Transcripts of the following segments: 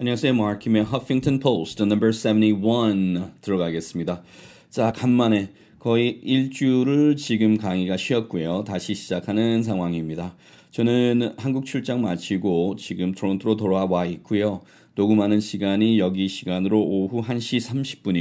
안녕하세요. 마키의 허핑턴 포스트 넘버 71 들어가겠습니다. 자, 간만에 거의 일주를 지금 강의가 쉬었고요. 다시 시작하는 상황입니다. 저는 한국 출장 마치고 지금 토론토로 돌아와 있고요. 녹음하는 시간이 여기 시간으로 오후 1시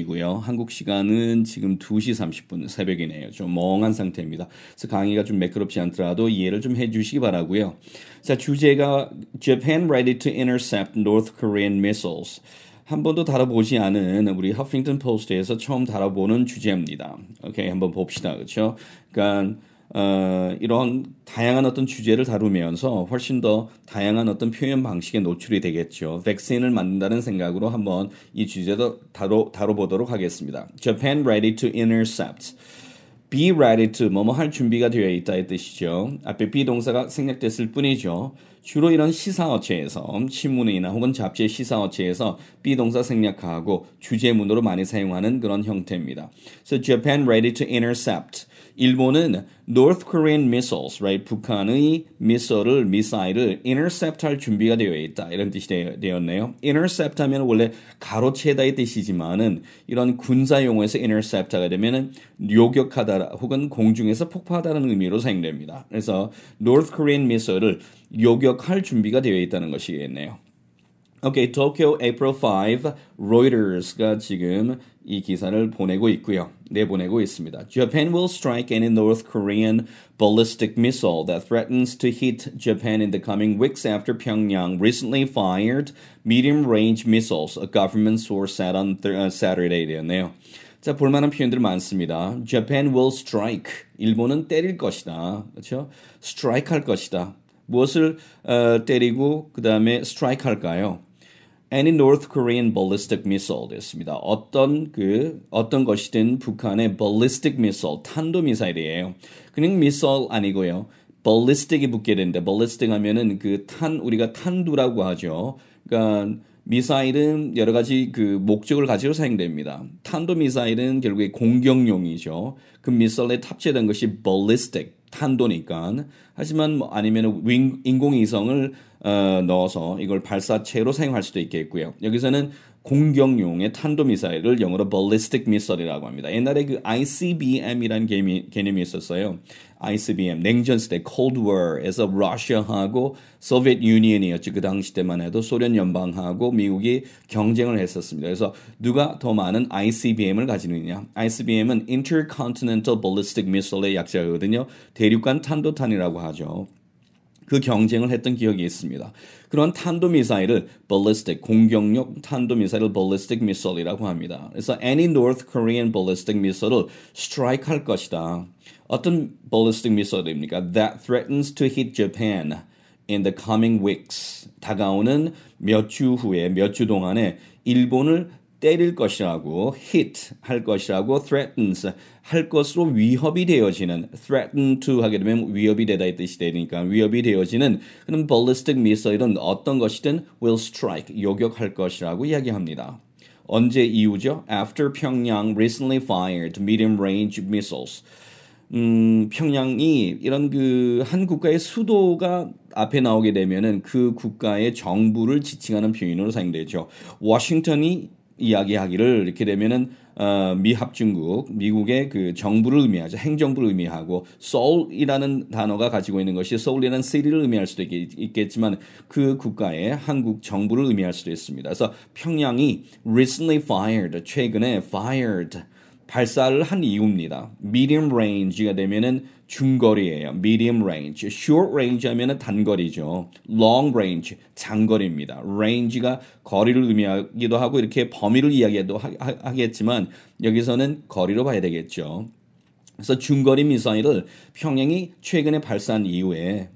30분이고요. 한국 시간은 지금 2시 30분 새벽이네요. 좀 멍한 상태입니다. 그래서 강의가 좀 매끄럽지 않더라도 이해를 좀 해주시기 바라고요. 자 주제가 Japan ready to intercept North Korean missiles. 한 번도 다뤄보지 않은 우리 허핑턴 포스트에서 처음 다뤄보는 주제입니다. 오케이 한번 봅시다. 그렇죠? 그러니까 어, 이런 다양한 어떤 주제를 다루면서 훨씬 더 다양한 어떤 표현 방식에 노출이 되겠죠. 백신을 만든다는 생각으로 한번 이 주제도 다뤄, 다뤄보도록 하겠습니다. Japan ready to intercept. be ready to 뭐뭐 뭐 할 준비가 되어 있다의 뜻이죠. 앞에 be 동사가 생략됐을 뿐이죠. 주로 이런 시사어체에서 신문이나 혹은 잡지 시사어체에서 비동사 생략하고 주제문으로 많이 사용하는 그런 형태입니다. So Japan ready to intercept. 일본은 North Korean missiles, right? 북한의 미사일을 미사일을 intercept 할 준비가 되어 있다. 이런 뜻이 되었네요. intercept 하면 원래 가로채다의 뜻이지만은 이런 군사 용어에서 intercept 하 되면은 요격하다 혹은 공중에서 폭파하다는 의미로 사용됩니다. 그래서 North Korean 미사일을 요격할 준비가 되어 있다는 것이겠네요. 오케이, okay, Tokyo April 5 Reuters가 지금 이 기사를 보내고 있고요. 내보내고 있습니다. Japan will strike any North Korean ballistic missile that threatens to hit Japan in the coming weeks after Pyongyang recently fired medium-range missiles, a government source said on uh, Saturday 되었네요. 자, 볼만한 표현들 많습니다. Japan will strike. 일본은 때릴 것이다. 그렇죠? strike 할 것이다. 무엇을 어, 때리고 그 다음에 스트라이크 할까요? Any North Korean ballistic missile 됐습니다. 어떤 그 어떤 것이든 북한의 ballistic missile 탄도 미사일이에요. 그냥 missile 아니고요. ballistic이 붙게 되는 ballistic 하면은 그 탄 우리가 탄두라고 하죠. 그러니까 미사일은 여러 가지 그 목적을 가지고 사용됩니다. 탄도 미사일은 결국에 공격용이죠. 그 미사일에 탑재된 것이 ballistic 탄도니까 하지만 뭐 아니면 인공위성을 어, 넣어서 이걸 발사체로 사용할 수도 있겠고요. 여기서는 공격용의 탄도미사일을 영어로 ballistic missile이라고 합니다. 옛날에 그 i c b m 이라개념 개념이 있었어요. ICBM, 냉전시대 Cold War에서 러시아하고 소비에트 유니언이었죠. 그 당시 때만 해도 소련 연방하고 미국이 경쟁을 했었습니다. 그래서 누가 더 많은 ICBM을 가지느냐. ICBM은 Intercontinental Ballistic Missile의 약자거든요. 대륙간 탄도탄이라고 하죠. 그 경쟁을 했던 기억이 있습니다. 그런 탄도미사일을 ballistic 공격력 탄도미사일을 ballistic missile이라고 합니다. 그래서 any North Korean ballistic missile을 strike할 것이다. 어떤 ballistic missile입니까? That threatens to hit Japan in the coming weeks. 다가오는 몇 주 후에 몇 주 동안에 일본을 때릴 것이라고 hit 할 것이라고 threatens 할 것으로 위협이 되어지는 threaten to 하게 되면 위협이 되다의 뜻이 되니까 위협이 되어지는 그런 ballistic missile은 어떤 것이든 will strike 요격할 것이라고 이야기합니다. 언제 이후죠? After Pyongyang recently fired medium-range missiles. 음, 평양이 이런 그 한 국가의 수도가 앞에 나오게 되면은 그 국가의 정부를 지칭하는 표현으로 사용되죠. 워싱턴이 이야기하기를 이렇게 되면은 어, 미합중국 미국의 그 정부를 의미하죠 행정부를 의미하고 서울이라는 단어가 가지고 있는 것이 서울이라는 시리를 의미할 수도 있겠, 지만그 국가의 한국 정부를 의미할 수도 있습니다. 그래서 평양이 recently fired 최근에 fired 발사를 한 이유입니다. medium range가 되면은 중거리예요. medium range. short range 하면은 단거리죠. long range 장거리입니다. range가 거리를 의미하기도 하고 이렇게 범위를 이야기도 하겠지만 여기서는 거리로 봐야 되겠죠. 그래서 중거리 미사일을 평양이 최근에 발사한 이후에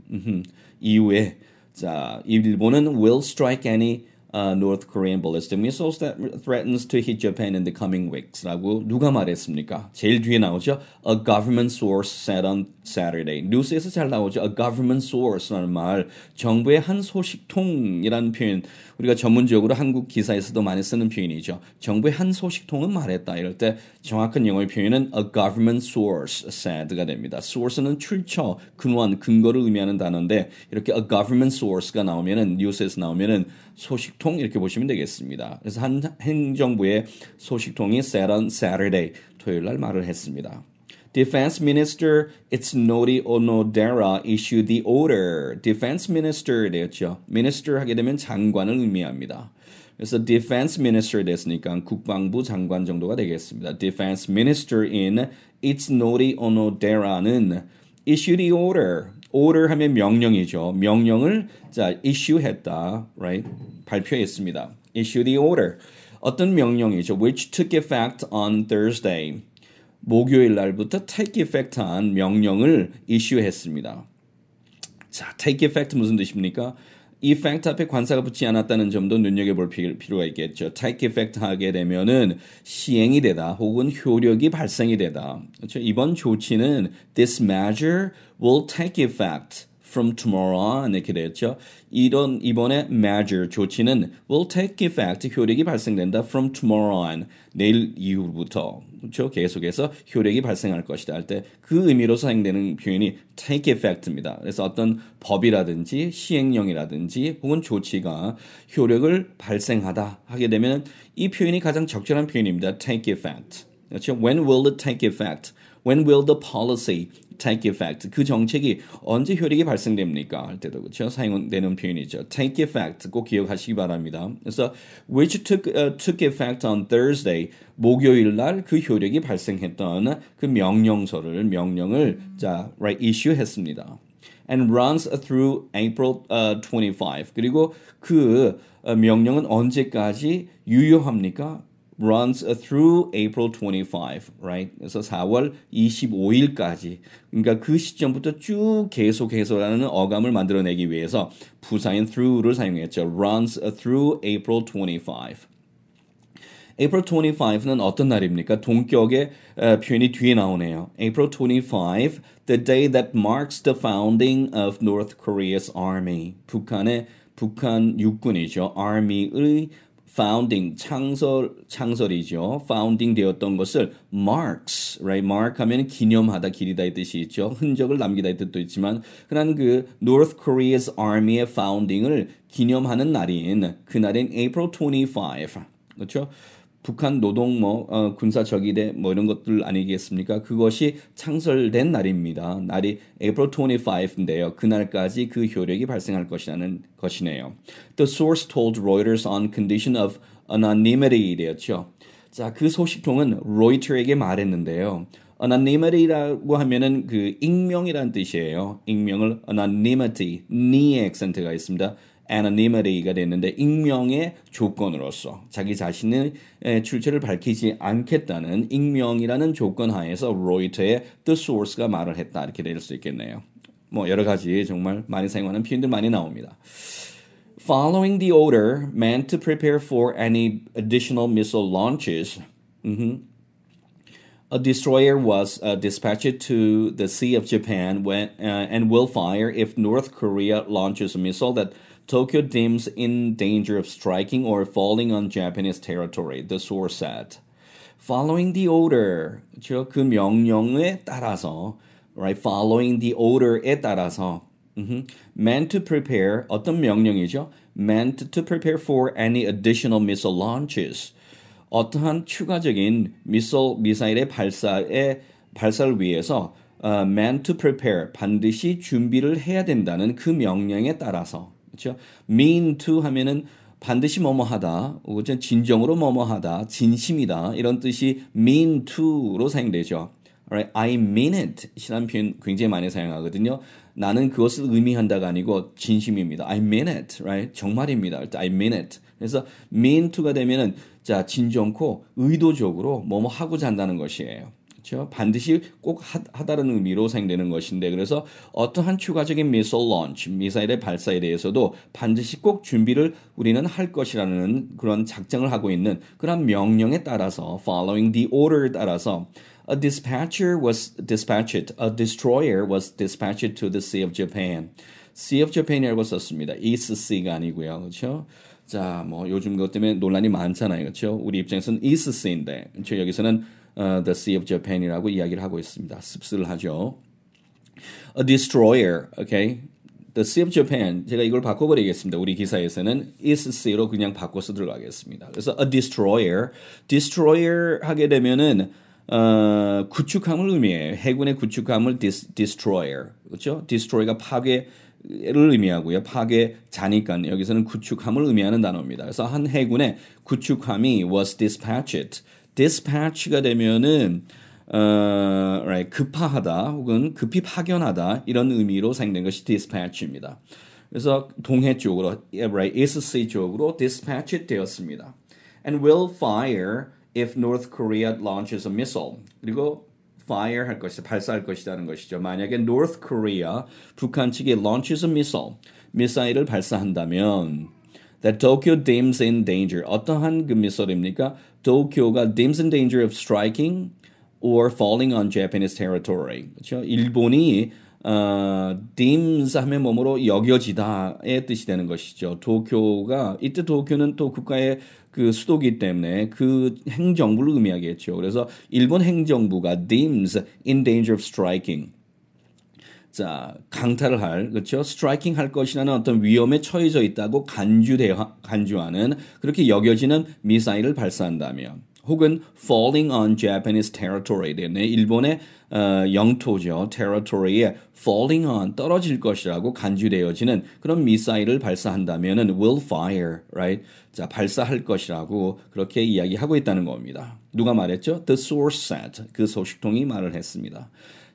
이후에 자 일본은 will strike any u North Korean ballistic missiles that threatens to hit Japan in the coming weeks라고 누가 말했습니까? 제일 뒤에 나오죠. A government source said on Saturday. 뉴스에서 잘 나오죠. A government source라는 말, 정부의 한 소식통이라는 표현 우리가 전문적으로 한국 기사에서도 많이 쓰는 표현이죠. 정부의 한 소식통은 말했다. 이럴 때 정확한 영어의 표현은 a government source said가 됩니다. source는 출처, 근원, 근거를 의미하는 단어인데 이렇게 a government source가 나오면은 뉴스에서 나오면은 소식통 이렇게 보시면 되겠습니다. 그래서 한 행정부의 소식통이 said on Saturday 토요일 날 말을 했습니다. Defense Minister Itsunori Onodera issued the order. Defense Minister 되었죠. Minister 하게 되면 장관을 의미합니다. 그래서 Defense Minister 됐으니까 국방부 장관 정도가 되겠습니다. Defense Minister in Itsunori Onodera는 issued the order. order 하면 명령이죠. 명령을 자 issue했다, right? 발표했습니다. issued the order. 어떤 명령이죠? Which took effect on Thursday. 목요일 날부터 take effect한 명령을 이슈했습니다. 자, take effect 무슨 뜻입니까? effect 앞에 관사가 붙지 않았다는 점도 눈여겨볼 필요가 있겠죠. take effect 하게 되면은 시행이 되다 혹은 효력이 발생이 되다. 그렇죠? 이번 조치는 this measure will take effect. from tomorrow on 이렇게 되었죠. 이런 이번에 m a s u r 조치는 will take effect 효력이 발생된다 from tomorrow on 내일 이후부터 그렇죠? 계속해서 효력이 발생할 것이다 할 때 그 의미로 사용되는 표현이 take effect입니다. 그래서 어떤 법이라든지 시행령이라든지 혹은 조치가 효력을 발생하다 하게 되면 이 표현이 가장 적절한 표현입니다. take effect. 그렇죠? When will it take effect? When will the policy take effect 그 정책이 언제 효력이 발생됩니까 할 때도 그렇죠 사용되는 표현이죠 take effect 꼭 기억하시기 바랍니다 그래서 which took uh, took effect on Thursday 목요일 날그 효력이 발생했던 그 명령서를 명령을 자 right issue 했습니다 and runs through April uh, 25 그리고 그 어, 명령은 언제까지 유효합니까 runs through April 25, right? 그래서 4월 25일까지. 그러니까 그 시점부터 쭉 계속해서라는 어감을 만들어내기 위해서 부사인 through를 사용했죠. runs through April 25. April 25는 어떤 날입니까? 동격의 어, 표현이 뒤에 나오네요. April 25, the day that marks the founding of North Korea's army. 북한의 북한 육군이죠. army의 founding 창설 창설이죠. founding 되었던 것을 marks, right? mark 하면 기념하다, 기리다의 뜻이 있죠. 흔적을 남기다의 뜻도 있지만 그런 그 North Korea's army의 founding을 기념하는 날인 그날인 April 25. 그렇죠? 북한 노동 뭐 어, 군사 적이대 뭐 이런 것들 아니겠습니까? 그것이 창설된 날입니다. 날이 April 25인데요. 그날까지 그 효력이 발생할 것이라는 것이네요. The source told Reuters on condition of anonymity 되었죠. 자, 그 소식통은 로이터에게 말했는데요. anonymity라고 하면은 그 익명이란 뜻이에요. 익명을 anonymity, 니의 액센트가 있습니다. Anonymity가 됐는데 익명의 조건으로서 자기 자신의 출처를 밝히지 않겠다는 익명이라는 조건 하에서 로이터의 the source가 말을 했다 이렇게 될수 있겠네요. 뭐 여러 가지 정말 많이 사용하는 표현들 많이 나옵니다. Following the order meant to prepare for any additional missile launches. Mm-hmm. A destroyer was uh, dispatched to the Sea of Japan when, uh, and will fire if North Korea launches a missile that Tokyo deems in danger of striking or falling on Japanese territory, the source said. Following the order, 그 명령에 따라서, right? Following the order에 따라서, mm-hmm, meant to prepare 어떤 명령이죠? Meant to prepare for any additional missile launches. 어떠한 추가적인 미사일 미사일의 발사에 발사를 위해서 uh, meant to prepare 반드시 준비를 해야 된다는 그 명령에 따라서 그렇죠? mean to 하면은 반드시 뭐뭐하다, 진정으로 뭐뭐하다, 진심이다 이런 뜻이 mean to로 사용되죠. Right? I mean it 이라는 표현 굉장히 많이 사용하거든요. 나는 그것을 의미한다가 아니고 진심입니다. I mean it, right? 정말입니다. I mean it. 그래서 mean to가 되면은 자 진정코 의도적으로 뭐뭐 하고자 한다는 것이에요. 그렇죠? 반드시 꼭 하, 다는 의미로 사용되는 것인데 그래서 어떠한 추가적인 미사일 런치, 미사일의 발사에 대해서도 반드시 꼭 준비를 우리는 할 것이라는 그런 작정을 하고 있는 그런 명령에 따라서 following the order에 따라서 a dispatcher was dispatched, a destroyer was dispatched to the Sea of Japan. Sea of Japan이라고 썼습니다. East Sea가 아니고요, 그렇죠? 자, 뭐 요즘 것 때문에 논란이 많잖아요, 그렇죠? 우리 입장에서는 East Sea인데, 그렇죠? 여기서는 어, the Sea of Japan이라고 이야기를 하고 있습니다. 씁쓸하죠. A destroyer, okay? The Sea of Japan 제가 이걸 바꿔버리겠습니다. 우리 기사에서는 is sea로 그냥 바꿔서 들어가겠습니다. 그래서 a destroyer, destroyer 하게 되면은 어, 구축함을 의미해요. 해군의 구축함을 dis, destroyer 그렇죠? destroy가 파괴 를 의미하고요. 파괴자니까 여기서는 구축함을 의미하는 단어입니다. 그래서 한 해군의 구축함이 was dispatched dispatch가 되면은 어, right, 급파하다 혹은 급히 파견하다 이런 의미로 사용된 것이 dispatch입니다. 그래서 동해 쪽으로 right, east 쪽으로 dispatch 되었습니다. And will fire if North Korea launches a missile. 그리고 fire 할 것이다, 발사할 것이라는 것이죠. 만약에 North Korea 북한 측이 launches a missile, 미사일을 발사한다면 That Tokyo dims in danger. 어떠한 그 미설입니까? 도쿄가 dims in danger of striking or falling on Japanese territory. 그렇죠? 일본이 어, dims 하면 몸으로 여겨지다의 뜻이 되는 것이죠. 도쿄가 이때 도쿄는 또 국가의 그 수도기 때문에 그 행정부를 의미하겠죠. 그래서 일본 행정부가 dims in danger of striking 자, 강탈을 할, 그렇죠? 스트라이킹 할 것이라는 어떤 위험에 처해져 있다고 간주대 간주하는 그렇게 여겨지는 미사일을 발사한다면 혹은 falling on Japanese territory 내 일본의 어, 영토죠 territory에 falling on 떨어질 것이라고 간주되어지는 그런 미사일을 발사한다면은 will fire right 자 발사할 것이라고 그렇게 이야기하고 있다는 겁니다 누가 말했죠 the source said 그 소식통이 말을 했습니다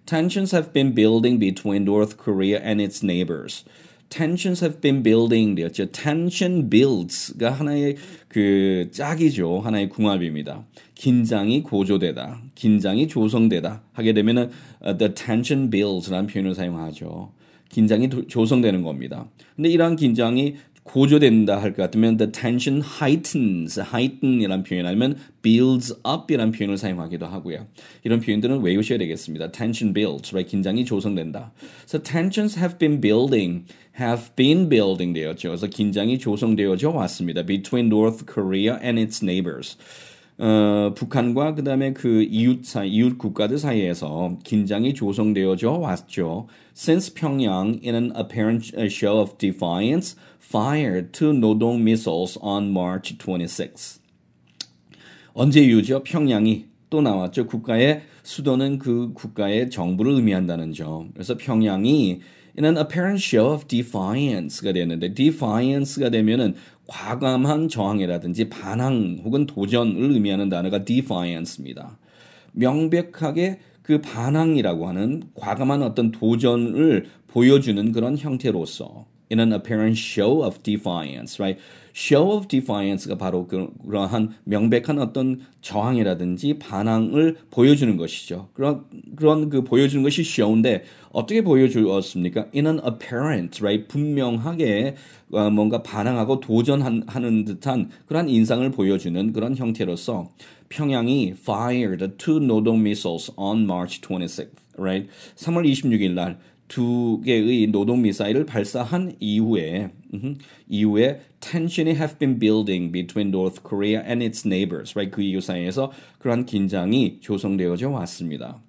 tensions have been building between North Korea and its neighbors. tensions have been building 되었죠. tension builds가 하나의 그 짝이죠. 하나의 궁합입니다. 긴장이 고조되다. 긴장이 조성되다. 하게 되면은 uh, the tension builds라는 표현을 사용하죠. 긴장이 도, 조성되는 겁니다. 근데 이러한 긴장이 고조된다 할 같으면 the tension heightens, heighten이란 표현 아니면 builds up이란 표현을 사용하기도 하고요. 이런 표현들은 외우셔야 되겠습니다. tension builds, right? 긴장이 조성된다. So tensions have been building, have been building 되었죠. 그래서 긴장이 조성되어져 왔습니다. between North Korea and its neighbors. 어, 북한과 그다음에 그 이웃 사이, 이웃 국가들 사이에서 긴장이 조성되어져 왔죠. Since Pyongyang, in an apparent show of defiance, fired two 노동 missiles on March 26. 언제 이유죠? 평양이 또 나왔죠. 국가의 수도는 그 국가의 정부를 의미한다는 점. 그래서 평양이 in an apparent show of defiance가 되는데 defiance가 되면은 과감한 저항이라든지 반항 혹은 도전을 의미하는 단어가 defiance입니다. 명백하게 그 반항이라고 하는 과감한 어떤 도전을 보여주는 그런 형태로서 in an apparent show of defiance, right? show of defiance가 바로 그러한 명백한 어떤 저항이라든지 반항을 보여주는 것이죠. 그런 그런 그 보여주는 것이 show인데 어떻게 보여주었습니까? in an apparent, right? 분명하게 뭔가 반항하고 도전하는 듯한 그러한 인상을 보여주는 그런 형태로서 평양이 fired two 노동 missiles on March 26th, right? 3월 26일 날두 개의 노동 미사일을 발사한 이후에 이후에 tension이 have been building between North Korea and its neighbors, right? 그 이유 사이에서 그러한 긴장이 조성되어져 왔습니다.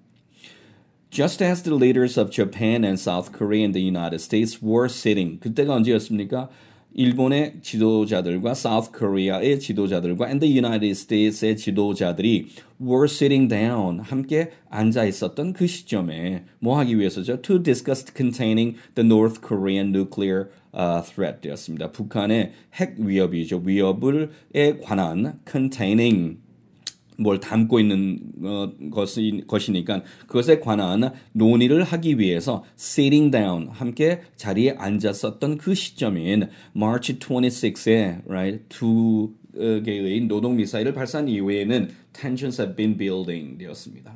Just as the leaders of Japan and South Korea and the United States were sitting, 그때가 언제였습니까? 일본의 지도자들과 사우스 코리아의 지도자들과 and the United States의 지도자들이 were sitting down 함께 앉아 있었던 그 시점에 뭐 하기 위해서죠? to discuss containing the North Korean nuclear uh, threat였습니다. 북한의 핵 위협이죠. 위협을에 관한 containing 뭘 담고 있는 어, 것이, 것이니까 그것에 관한 논의를 하기 위해서 sitting down 함께 자리에 앉았었던 그 시점인 March 26에 right 두 개의 노동 미사일을 발사한 이후에는 tensions have been building 되었습니다.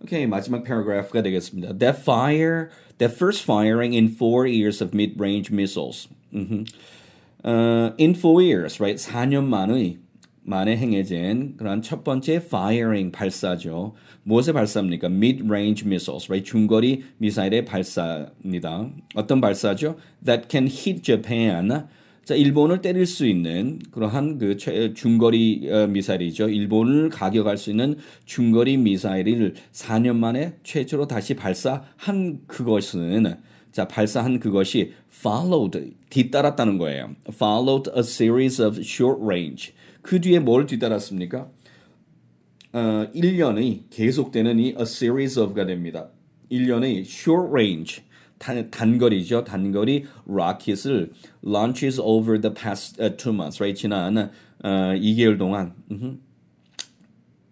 오케이 okay, 마지막 paragraph가 되겠습니다. That fire, that first firing in four years of mid-range missiles. Mm-hmm. Uh, in four years, right? 4년 만의 만에 행해진 그런첫 번째 firing 발사죠. 무엇의 발사입니까? mid-range missiles, right? 중거리 미사일의 발사입니다. 어떤 발사죠? That can hit Japan. 자, 일본을 때릴 수 있는 그러한 그 중거리 어, 미사일이죠. 일본을 가격할 수 있는 중거리 미사일을 4년 만에 최초로 다시 발사한 그것은 자, 발사한 그것이 followed 뒤따랐다는 거예요. followed a series of short range 그 뒤에 뭘 뒤따랐습니까? 어, 1년의 계속되는 이 a series of가 됩니다. 1년의 short range 단, 단거리죠. 단거리 로켓을 launches over the past uh, two months, right? 지난 어, 2개월 동안 음흠.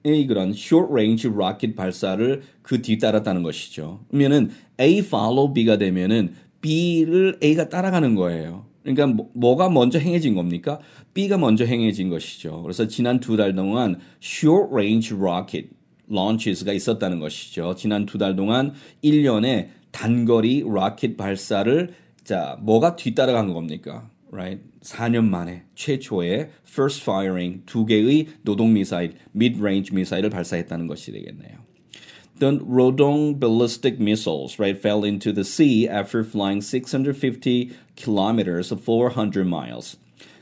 이 그런 short range rocket 발사를 그 뒤따랐다는 것이죠. 그러면은 A follow B가 되면은 B를 A가 따라가는 거예요. 그러니까 뭐, 뭐가 먼저 행해진 겁니까? B가 먼저 행해진 것이죠. 그래서 지난 두 달 동안 short range rocket launches가 있었다는 것이죠. 지난 두 달 동안 1년에 단거리 로켓 발사를 자, 뭐가 뒤따라간 겁니까? right? 4년 만에 최초의 first firing 두 개의 노동 미사일, mid range 미사일을 발사했다는 것이 되겠네요. the Rodong ballistic missiles, right, fell into the sea after flying 650 kilometers, 400 miles.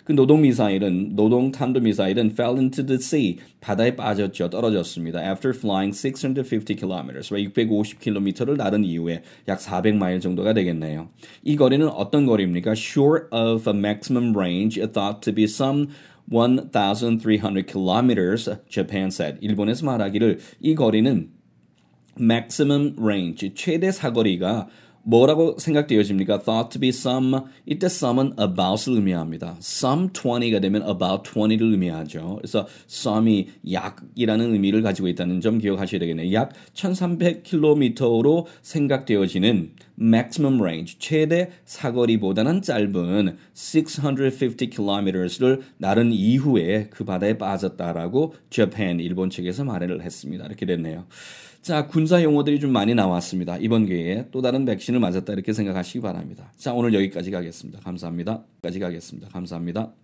그 노동 미사일은 노동 탄도 미사일은 fell into the sea 바다에 빠졌죠 떨어졌습니다 after flying 650 kilometers right? 650km를 날은 이후에 약 400마일 정도가 되겠네요 이 거리는 어떤 거리입니까 short of a maximum range thought to be some 1,300 kilometers Japan said 일본에서 말하기를 이 거리는 maximum range 최대 사거리가 뭐라고 생각되어집니까? thought to be some 이때 some은 about을 의미합니다. some 20가 되면 about 20를 의미하죠. 그래서 some이 약이라는 의미를 가지고 있다는 점 기억하셔야 되겠네요. 약 1300km로 생각되어지는 maximum range 최대 사거리보다는 짧은 650km를 나른 이후에 그 바다에 빠졌다라고 Japan 일본 측에서 말을 했습니다. 이렇게 됐네요. 자, 군사 용어들이 좀 많이 나왔습니다. 이번 기회에 또 다른 백신을 맞았다 이렇게 생각하시기 바랍니다. 자, 오늘 여기까지 가겠습니다. 감사합니다. 까지 가겠습니다. 감사합니다.